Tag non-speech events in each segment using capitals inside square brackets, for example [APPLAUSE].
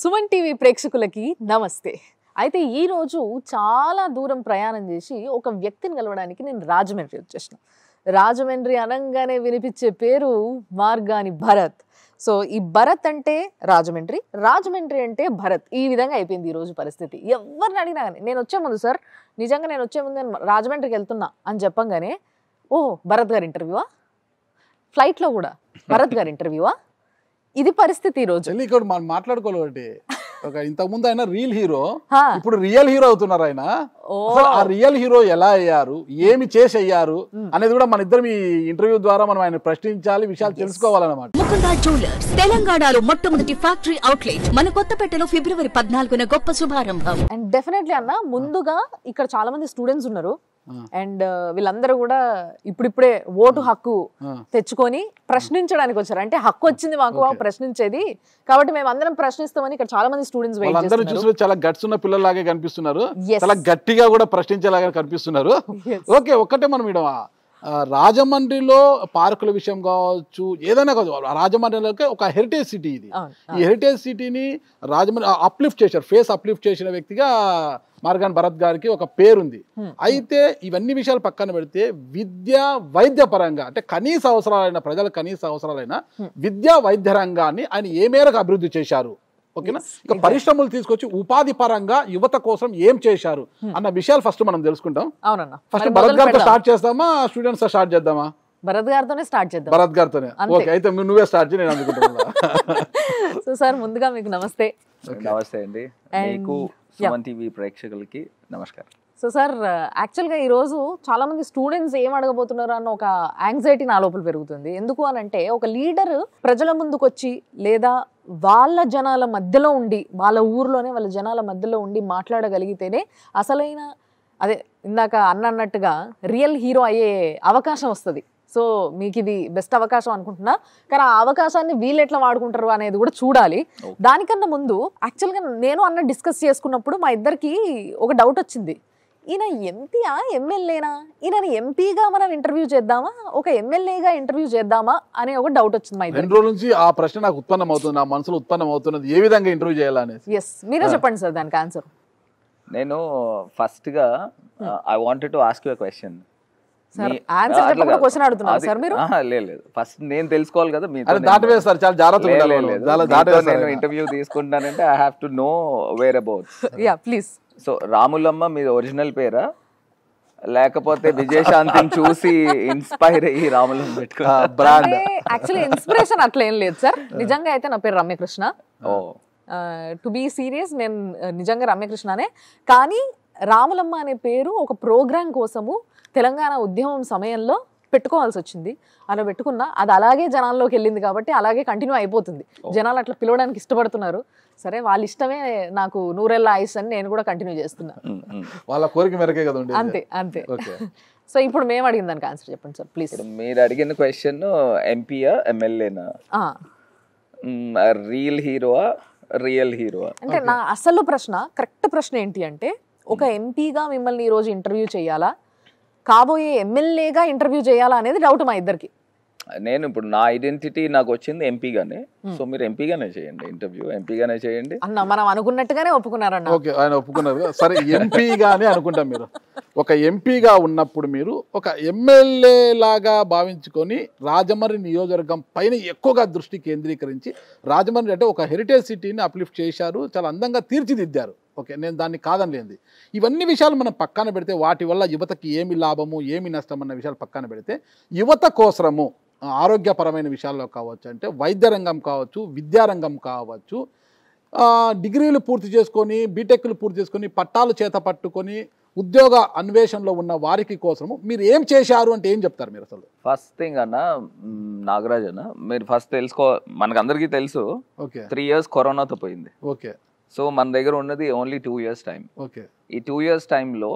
Suman TV ప్రేక్షకులకి నమస్తే అయితే ఈరోజు చాలా దూరం ప్రయాణం చేసి ఒక వ్యక్తిని కలవడానికి నేను రాజమండ్రి వచ్చేసిన రాజమండ్రి అనగానే వినిపించే పేరు మార్గాని భరత్ సో ఈ భరత్ అంటే రాజమండ్రి రాజమండ్రి అంటే భరత్ ఈ విధంగా అయిపోయింది ఈరోజు పరిస్థితి ఎవరిని అడిగినా కానీ నేను వచ్చే ముందు సార్ నిజంగా నేను వచ్చే ముందు నేను రాజమండ్రికి వెళ్తున్నా అని చెప్పంగానే ఓ భరత్ గారి ఇంటర్వ్యూవా ఫ్లైట్లో కూడా భరత్ గారి ఇంటర్వ్యూవా ఇది పరిస్థితి ఈ రోజు ఇక్కడ మనం మాట్లాడుకోవాలి ఒకటి ఒక ముందు ఆయన రియల్ హీరో ఇప్పుడు రియల్ హీరో అవుతున్నారు ఆయన ఆ రియల్ హీరో ఎలా అయ్యారు ఏమి చేసి అయ్యారు అనేది కూడా మన ఇద్దరు మీ ఇంటర్వ్యూ ద్వారా మనం ఆయన ప్రశ్నించాలి విషయాలు తెలుసుకోవాలన్నమాట ముకుందా జ్యువెలర్స్ తెలంగాణలో మొట్టమొదటి ఫ్యాక్టరీ అవుట్లెట్ మన పెట్టెలో ఫిబ్రవరి పద్నాలుగున గొప్ప శుభారంభం అండ్ డెఫినెట్లీ అన్న ముందుగా ఇక్కడ చాలా మంది స్టూడెంట్స్ ఉన్నారు అండ్ వీళ్ళందరూ కూడా ఇప్పుడిప్పుడే ఓటు హక్కు తెచ్చుకొని ప్రశ్నించడానికి వచ్చారు అంటే హక్కు వచ్చింది మాకు ప్రశ్నించేది కాబట్టి మేము అందరం ప్రశ్నిస్తామని ఇక్కడ చాలా మంది స్టూడెంట్స్ చాలా గట్స్ ఉన్న పిల్లలాగే కనిపిస్తున్నారు చాలా గట్టిగా కూడా ప్రశ్నించేలాగా కనిపిస్తున్నారు ఓకే ఒక్కటే మనం ఇవ్వ రాజమండ్రిలో పార్కుల విషయం కావచ్చు ఏదైనా కావచ్చు రాజమండ్రిలోకి ఒక హెరిటేజ్ సిటీ ఇది ఈ హెరిటేజ్ సిటీని రాజమండ్రి అప్లిఫ్ట్ చేశారు ఫేస్ అప్లిఫ్ట్ చేసిన వ్యక్తిగా మార్గాన్ భరత్ గారికి ఒక పేరుంది అయితే ఇవన్నీ విషయాలు పక్కన పెడితే విద్య వైద్య పరంగా అంటే కనీస అవసరాలైన ప్రజల కనీస అవసరాలైన విద్యా వైద్య రంగాన్ని ఆయన ఏ మేరకు అభివృద్ధి చేశారు ఓకేనా ఇక పరిశ్రమలు తీసుకొచ్చి ఉపాధి పరంగా యువత కోసం ఏం చేశారు hmm. అన్న విషయాలు ఫస్ట్ మనం తెలుసుకుంటాం అవునన్నా ఫస్ట్ భరత్ గారితో స్టార్ట్ చేస్తామా స్టూడెంట్స్ తో స్టార్ట్ చేద్దామా భరత్ గారితోనే స్టార్ట్ చేద్దాం భరత్ గారితోనే ఓకే అయితే నువ్వే స్టార్ట్ చేయ నేను అనుకుంటున్నా సో సార్ ముందుగా మీకు నమస్తే నమస్తే అండి మీకు సుమన్ టీవీ ప్రేక్షకులకి నమస్కారం సో సార్ యాక్చువల్గా ఈరోజు చాలామంది స్టూడెంట్స్ ఏం అడగబోతున్నారు అన్న ఒక యాంగ్జైటీ నా లోపల పెరుగుతుంది ఎందుకు అని అంటే ఒక లీడర్ ప్రజల ముందుకొచ్చి లేదా వాళ్ళ జనాల మధ్యలో ఉండి వాళ్ళ ఊర్లోనే వాళ్ళ జనాల మధ్యలో ఉండి మాట్లాడగలిగితేనే అసలైన అదే ఇందాక అన్న అన్నట్టుగా రియల్ హీరో అయ్యే అవకాశం వస్తుంది సో మీకు ఇది బెస్ట్ అవకాశం అనుకుంటున్నా కానీ ఆ అవకాశాన్ని వీళ్ళు ఎట్లా వాడుకుంటారు అనేది కూడా చూడాలి దానికన్నా ముందు యాక్చువల్గా నేను అన్న డిస్కస్ చేసుకున్నప్పుడు మా ఇద్దరికి ఒక డౌట్ వచ్చింది ఈయన ఎంపీయా ఎమ్మెల్యేనా ఈయన ఎంపీగా మనం ఇంటర్వ్యూ చేద్దామా ఒక ఎమ్మెల్యేగా ఇంటర్వ్యూ చేద్దామా అనే ఒక డౌట్ వచ్చింది మా రెండు రోజుల నుంచి ఆ ప్రశ్న నాకు ఉత్పన్నం అవుతుంది నా మనసులో ఉత్పన్నం అవుతున్నది ఏ విధంగా ఇంటర్వ్యూ చేయాలనేది ఎస్ మీరే చెప్పండి సార్ దానికి ఆన్సర్ నేను ఫస్ట్గా I wanted to ask you question లేదు ఫస్ట్ నేను తెలుసుకోవాలి కదా చాలా ఇంటర్వ్యూ తీసుకుంటానంటే I to know ya please so Ramulamma మీ ఒరిజినల్ పేరా లేకపోతే విజయశాంతిని చూసి ఇన్స్పైర్ అయ్యి రాములమ్మ పెట్టుకున్నా బ్రాండ్ ఇన్స్పిరేషన్ అట్లా ఏం లేదు సార్ నిజంగా అయితే నా పేరు Ramyakrishna oh to be serious నేను నిజంగా రమ్యకృష్ణనే కానీ రాములమ్మ అనే పేరు ఒక ప్రోగ్రామ్ కోసము తెలంగాణ ఉద్యమం సమయంలో పెట్టుకోవాల్సి వచ్చింది అలా పెట్టుకున్న అది అలాగే జనాల్లోకి వెళ్ళింది కాబట్టి అలాగే కంటిన్యూ అయిపోతుంది జనాలు అట్లా పిలవడానికి ఇష్టపడుతున్నారు సరే వాళ్ళ ఇష్టమే నాకు నూరెళ్ళ ఆయుస్ అని నేను కూడా కంటిన్యూ చేస్తున్నా వాళ్ళ కోరిక మేరకే కదా అంతే అంతే [LAUGHS] సో ఇప్పుడు మేము అడిగిన దానికి ఆన్సర్ చెప్పండి సార్ ప్లీజ్ మీరు అడిగిన క్వశ్చన్ ఎంపీయా ఎమ్మెల్యేనా రియల్ హీరోవా రియల్ హీరోవా అంటే నా అసలు ప్రశ్న కరెక్ట్ ప్రశ్న ఏంటి అంటే ఒక ఎంపీగా మిమ్మల్ని ఈరోజు ఇంటర్వ్యూ చేయాలా కాబోయే ఎమ్మెల్యేగా ఇంటర్వ్యూ చేయాలా అనేది డౌట్ మా ఇద్దరికి నేను ఇప్పుడు నా ఐడెంటిటీ నాకు వచ్చింది ఎంపీగానే hmm. సో మీరు ఎంపీగానే చేయండి ఇంటర్వ్యూ ఎంపీగానే చేయండి అన్న మనం అనుకున్నట్టుగానే ఒప్పుకున్నారు ఓకే ఆయన ఒప్పుకున్నారు సరే ఎంపీగానే అనుకుంటాం మీరు ఒక ఎంపీగా ఉన్నప్పుడు మీరు ఒక ఎమ్మెల్యే లాగా భావించుకొని రాజమండ్రి నియోజకవర్గం పైన ఎక్కువగా దృష్టి కేంద్రీకరించి రాజమండ్రి అంటే ఒక హెరిటేజ్ సిటీని అప్లిఫ్ట్ చేశారు చాలా అందంగా తీర్చిదిద్దారు ఓకే నేను దాన్ని కాదనలేంది ఇవన్నీ విషయాలు మనం పక్కన పెడితే వాటి వల్ల యువతకి ఏమి లాభము ఏమి నష్టం అన్న విషయాలు పక్కన పెడితే యువత కోసము ఆరోగ్యపరమైన విషయాల్లో కావచ్చు అంటే వైద్య రంగం కావచ్చు విద్యారంగం కావచ్చు డిగ్రీలు పూర్తి చేసుకొని బీటెక్లు పూర్తి చేసుకొని పట్టాలు చేత పట్టుకొని ఉద్యోగ అన్వేషణలో ఉన్న వారికి కోసము మీరు ఏం చేశారు అంటే ఏం చెప్తారు మీరు అసలు ఫస్ట్ థింగ్ అన్న నాగరాజ్ అన్న మీరు ఫస్ట్ తెలుసుకో మనకు అందరికీ తెలుసు ఓకే త్రీ ఇయర్స్ కరోనాతో పోయింది ఓకే సో మన దగ్గర ఉన్నది only two years time okay ఈ టూ ఇయర్స్ టైంలో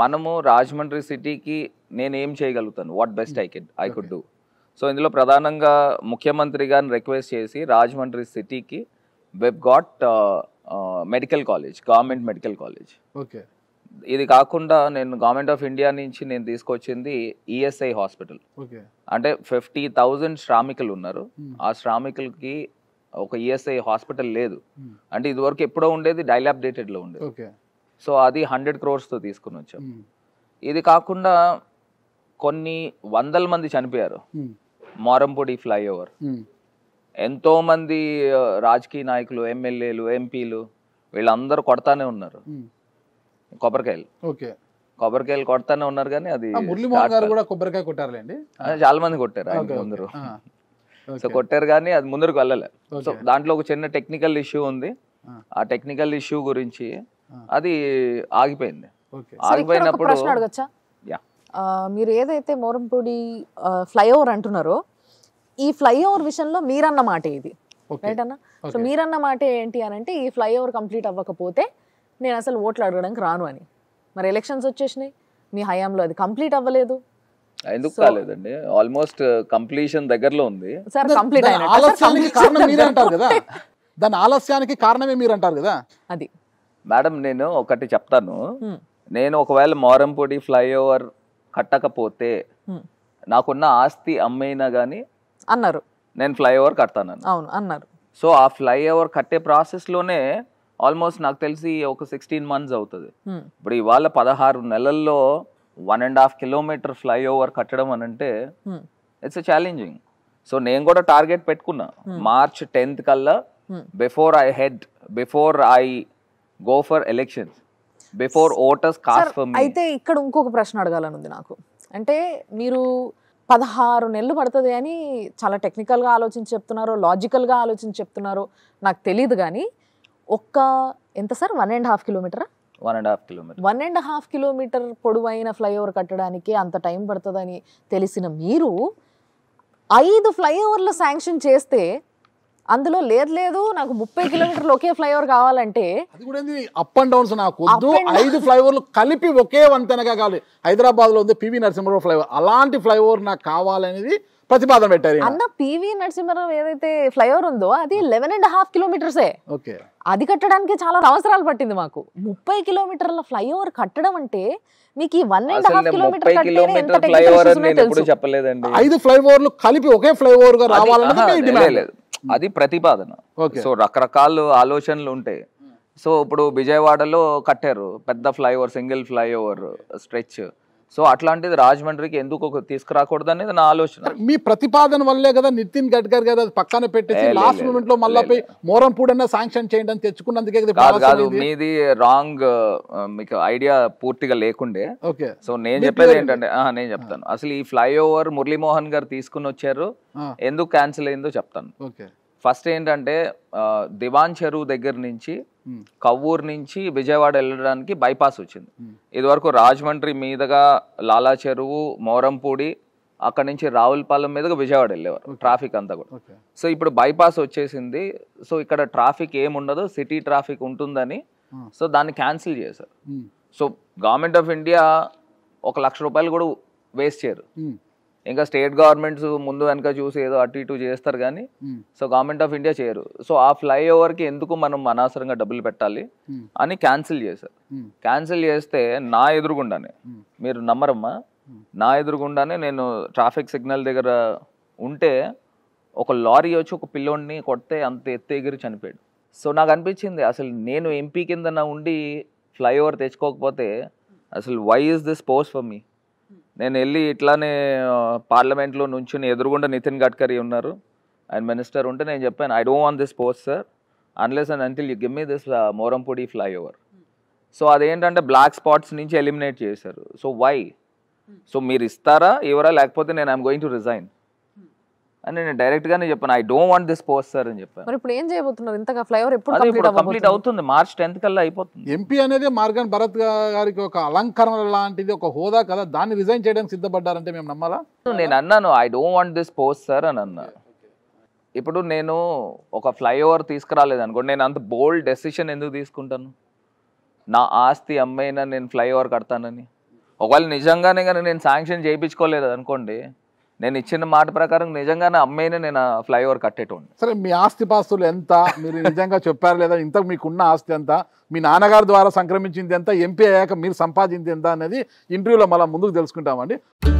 మనము రాజమండ్రి సిటీకి నేను ఏం చేయగలుగుతాను what best I can I could do so ఇందులో ప్రధానంగా ముఖ్యమంత్రి గారిని రిక్వెస్ట్ చేసి రాజమండ్రి సిటీకి we got medical college government medical college okay ఇది కాకుండా నేను గవర్నమెంట్ ఆఫ్ ఇండియా నుంచి నేను తీసుకొచ్చింది ఈఎస్ఐ e హాస్పిటల్ అంటే ఫిఫ్టీ థౌజండ్ శ్రామికులు ఉన్నారు hmm. ఆ శ్రామికులకి ఒక ఈఎస్ఐ e హాస్పిటల్ లేదు hmm. అంటే ఇదివరకు ఎప్పుడో ఉండేది లో ఉండేది సో అది హండ్రెడ్ క్రోర్స్తో తీసుకుని వచ్చాం hmm. ఇది కాకుండా కొన్ని వందల మంది చనిపోయారు hmm. మారంపూడి ఫ్లైఓవర్ ఎంతో మంది రాజకీయ నాయకులు ఎమ్మెల్యేలు ఎంపీలు వీళ్ళందరూ కొడతానే ఉన్నారు కొబ్బరికాయలు ఓకే కొబ్బరికాయలు కొడతానే ఉన్నారు కానీ అది కూడా కొబ్బరికాయ కొట్టారు చాలా మంది కొట్టారు అందరూ సో కొట్టారు కానీ అది ముందరకు వెళ్ళలే సో దాంట్లో ఒక చిన్న టెక్నికల్ ఇష్యూ ఉంది ఆ టెక్నికల్ ఇష్యూ గురించి అది ఆగిపోయింది ఆగిపోయినప్పుడు మీరు ఏదైతే మోరంపూడి ఫ్లైఓవర్ అంటున్నారో ఈ ఫ్లైఓవర్ విషయంలో మీరన్న మాట ఇది సో మీరన్న మాట ఏంటి అని అంటే ఈ ఫ్లైఓవర్ కంప్లీట్ అవ్వకపోతే నేను అసలు ఓట్లు అడగడానికి రాను అని మరి ఎలక్షన్స్ వచ్చేసినాయి మీ హయాంలో అది కంప్లీట్ అవ్వలేదు ఎందుకు కాలేదండి ఆల్మోస్ట్ కంప్లీషన్ uh, దగ్గరలో ఉంది సార్ కంప్లీట్ ఆలస్యానికి కారణం అంటారు కదా దాని ఆలస్యానికి కారణమే మీరు అంటారు కదా అది మేడం నేను ఒకటి చెప్తాను hmm. నేను ఒకవేళ మోరంపొడి ఫ్లైఓవర్ కట్టకపోతే hmm. నాకున్న ఆస్తి అమ్మైనా కానీ అన్నారు నేను ఫ్లైఓవర్ కడతాను అవును అన్నారు సో ఆ ఫ్లైఓవర్ కట్టే ప్రాసెస్ లోనే ఆల్మోస్ట్ నాకు తెలిసి ఒక సిక్స్టీన్ మంత్స్ అవుతుంది hmm. ఇప్పుడు ఇవాళ పదహారు నెలల్లో one and half kilometre flyover కట్టడం అని అంటే ఇట్స్ ఛాలెంజింగ్ సో నేను కూడా టార్గెట్ పెట్టుకున్నా మార్చ్ hmm. టెన్త్ కల్లా before I head before I go for elections before voters అయితే ఇక్కడ ఇంకొక ప్రశ్న అడగాలనుంది నాకు అంటే మీరు పదహారు నెలలు పడుతుంది అని చాలా టెక్నికల్గా ఆలోచించి చెప్తున్నారు లాజికల్గా ఆలోచించి చెప్తున్నారు నాకు తెలియదు కానీ ఒక్క ఎంత సార్ వన్ అండ్ హాఫ్ కిలోమీటరా one and half kilometre one and half kilometre పొడవైన ఫ్లైఓవర్ కట్టడానికి అంత టైం పడుతుందని తెలిసిన మీరు ఐదు ఫ్లైఓవర్లు శాంక్షన్ చేస్తే అందులో లేదు లేదు నాకు ముప్పై కిలోమీటర్లు ఒకే ఫ్లైఓవర్ కావాలంటే అప్ అండ్ డౌన్స్ నాకు వద్దు ఐదు ఫ్లైఓవర్లు కలిపి ఒకే వంతెనగా కావాలి హైదరాబాద్లో ఉంది పివి నరసింహరావు ఫ్లైఓవర్ అలాంటి ఫ్లైఓవర్ నాకు కావాలనేది ప్రతిపాదన పెట్టారు అన్న పివి నరసింహరావు ఏదైతే ఫ్లైఓవర్ ఉందో అది లెవెన్ అండ్ హాఫ్ కిలోమీటర్స్ అది కట్టడానికి చాలా అవసరాలు పట్టింది మాకు ముప్పై కిలోమీటర్ల ఫ్లైఓవర్ కట్టడం అంటే మీకు వన్ అండ్ హాఫ్ కిలోమీటర్ చెప్పలేదండి ఐదు ఫ్లైఓవర్ కలిపి ఒకే ఫ్లైఓవర్ గా రావాలని అది ప్రతిపాదన సో రకరకాల ఆలోచనలు ఉంటాయి సో ఇప్పుడు విజయవాడలో కట్టారు పెద్ద flyover single flyover stretch so అట్లాంటిది రాజమండ్రికి ఎందుకు తీసుకురాకూడదు అనేది నా ఆలోచన మీ ప్రతిపాదన వల్లే కదా నితిన్ గడ్కర్ కదా పక్కన పెట్టేసి లాస్ట్ మూమెంట్ లో మళ్ళీ పోయి శాంక్షన్ చేయడం అని తెచ్చుకున్నందుకే కాదు కాదు మీది రాంగ్ మీకు ఐడియా పూర్తిగా లేకుండే ఓకే సో నేను చెప్పేది ఏంటంటే నేను చెప్తాను అసలు ఈ ఫ్లైఓవర్ మురళీమోహన్ గారు తీసుకుని వచ్చారు ఎందుకు క్యాన్సిల్ అయిందో చెప్తాను ఓకే ఫస్ట్ ఏంటంటే దివాన్ చెరువు దగ్గర నుంచి కవ్వూరు నుంచి విజయవాడ వెళ్ళడానికి బైపాస్ వచ్చింది ఇదివరకు రాజమండ్రి మీదుగా లాలా చెరువు మోరంపూడి అక్కడ నుంచి రావులపాలెం మీదుగా విజయవాడ వెళ్ళేవారు ట్రాఫిక్ అంతా కూడా సో ఇప్పుడు బైపాస్ వచ్చేసింది సో ఇక్కడ ట్రాఫిక్ ఏముండదు సిటీ ట్రాఫిక్ ఉంటుందని సో దాన్ని క్యాన్సిల్ చేశారు సో గవర్నమెంట్ ఆఫ్ ఇండియా ఒక లక్ష రూపాయలు కూడా వేస్ట్ చేయరు ఇంకా స్టేట్ గవర్నమెంట్స్ ముందు వెనక చూసి ఏదో అటు ఇటు చేస్తారు కానీ hmm. So government of India చేయరు సో ఆ కి ఎందుకు మనం అనవసరంగా డబ్బులు పెట్టాలి hmm. అని క్యాన్సిల్ చేశారు hmm. క్యాన్సిల్ చేస్తే నా ఎదురుగుండానే మీరు నమ్మరమ్మా నా ఎదురుగుండానే నేను ట్రాఫిక్ సిగ్నల్ దగ్గర ఉంటే ఒక లారీ వచ్చి ఒక పిల్లోడిని కొడితే అంత ఎత్తు ఎగిరి చనిపోయాడు సో నాకు అనిపించింది అసలు నేను ఎంపీ కింద ఉండి ఫ్లైఓవర్ తెచ్చుకోకపోతే అసలు why is this post for me నేను వెళ్ళి ఇట్లానే పార్లమెంట్లో నుంచి ఎదురుగుండా నితిన్ గడ్కరీ ఉన్నారు ఆయన మినిస్టర్ ఉంటే నేను చెప్పాను I don't want this post sir unless and until you give me this Morampudi flyover so అదేంటంటే బ్లాక్ స్పాట్స్ నుంచి ఎలిమినేట్ చేశారు సో వై సో మీరు ఇస్తారా ఇవరా లేకపోతే నేను ఐఎమ్ గోయింగ్ టు రిజైన్ అని నేను డైరెక్ట్ గానే చెప్పాను I don't want this post sir అని చెప్పాను మరి ఇప్పుడు ఏం చేయబోతున్నారు ఇంతగా ఫ్లైఓవర్ ఎప్పుడు కంప్లీట్ కంప్లీట్ అవుతుంది మార్చ్ టెన్త్ కల్లా అయిపోతుంది ఎంపీ అనేది మార్గన్ భరత్ గారికి ఒక అలంకరణ లాంటిది ఒక హోదా కదా దాన్ని రిజైన్ చేయడానికి సిద్ధపడ్డారంటే మేము నమ్మాలా నేను అన్నాను I don't want this post sir అని అన్నా ఇప్పుడు నేను ఒక ఫ్లైఓవర్ తీసుకురాలేదు అనుకోండి నేను అంత బోల్డ్ డెసిషన్ ఎందుకు తీసుకుంటాను నా ఆస్తి అమ్మైనా నేను ఫ్లైఓవర్ కడతానని ఒకవేళ నిజంగానే కానీ నేను శాంక్షన్ చేయించుకోలేదు అనుకోండి నేను ఇచ్చిన మాట ప్రకారం నిజంగానే అమ్మాయినే నేను ఫ్లైఓవర్ కట్టేటోండి సరే మీ ఆస్తిపాస్తులు ఎంత మీరు నిజంగా చెప్పారు లేదా ఇంతకు మీకున్న ఆస్తి ఎంత మీ నాన్నగారి ద్వారా సంక్రమించింది ఎంత ఎంపీ అయ్యాక మీరు సంపాదించింది ఎంత అనేది ఇంటర్వ్యూలో మళ్ళీ ముందుకు తెలుసుకుంటామండి